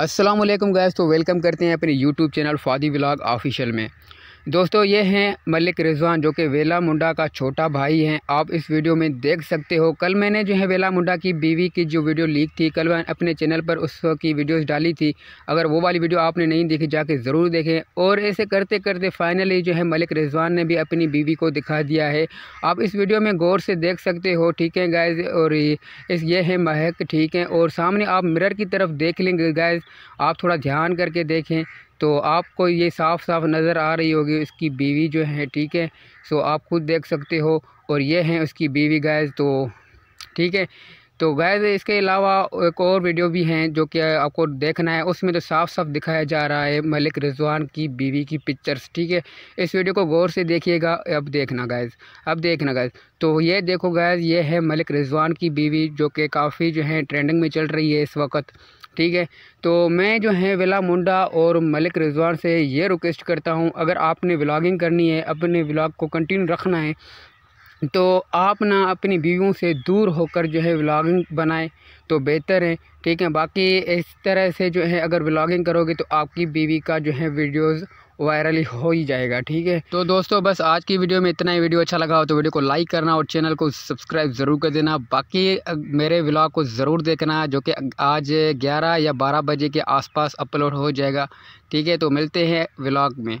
Aslam gas तो welcome करते हैं अपने YouTube channel Fadi vlog official में दोस्तों ये हैं मलिक रिजवान जो कि वेला मुंडा का छोटा भाई हैं आप इस वीडियो में देख सकते हो कल मैंने जो है वेला मुंडा की बीवी की जो वीडियो लीक थी कल मैंने अपने चैनल पर उस की वीडियोस डाली थी अगर वो वाली वीडियो आपने नहीं देखी जाके ज़रूर देखें और ऐसे करते करते फाइनली जो है मलिक रिजवान ने भी अपनी बीवी को दिखा दिया है आप इस वीडियो में गौर से देख सकते हो ठीक है गैज और इस ये है महक ठीक है और सामने आप मिरर की तरफ देख लेंगे गायज आप थोड़ा ध्यान करके देखें तो आपको ये साफ साफ नज़र आ रही होगी उसकी बीवी जो है ठीक है सो आप खुद देख सकते हो और ये हैं उसकी बीवी गैज तो ठीक है तो गैज़ इसके अलावा एक और वीडियो भी हैं जो कि आपको देखना है उसमें तो साफ साफ दिखाया जा रहा है मलिक रिजवान की बीवी की पिक्चर्स ठीक है इस वीडियो को गौर से देखिएगा अब देखना गैज़ अब देखना गैज़ तो ये देखो गैज़ ये है मलिक रिजवान की बीवी जो कि काफ़ी जो है ट्रेंडिंग में चल रही है इस वक्त ठीक है तो मैं जो है विला मुंडा और मलिक रिजवान से ये रिक्वेस्ट करता हूँ अगर आपने व्लागिंग करनी है अपने व्लाग को कंटिन्यू रखना है तो आप ना अपनी बीवियों से दूर होकर जो है व्लॉगिंग बनाएं तो बेहतर है ठीक है बाकी इस तरह से जो है अगर व्लॉगिंग करोगे तो आपकी बीवी का जो है वीडियोस वायरल हो ही जाएगा ठीक है तो दोस्तों बस आज की वीडियो में इतना ही वीडियो अच्छा लगा हो तो वीडियो को लाइक करना और चैनल को सब्सक्राइब ज़रूर कर देना बाकी मेरे व्लॉग को ज़रूर देखना जो कि आज 11 या 12 बजे के आसपास अपलोड हो जाएगा ठीक है तो मिलते हैं व्लॉग में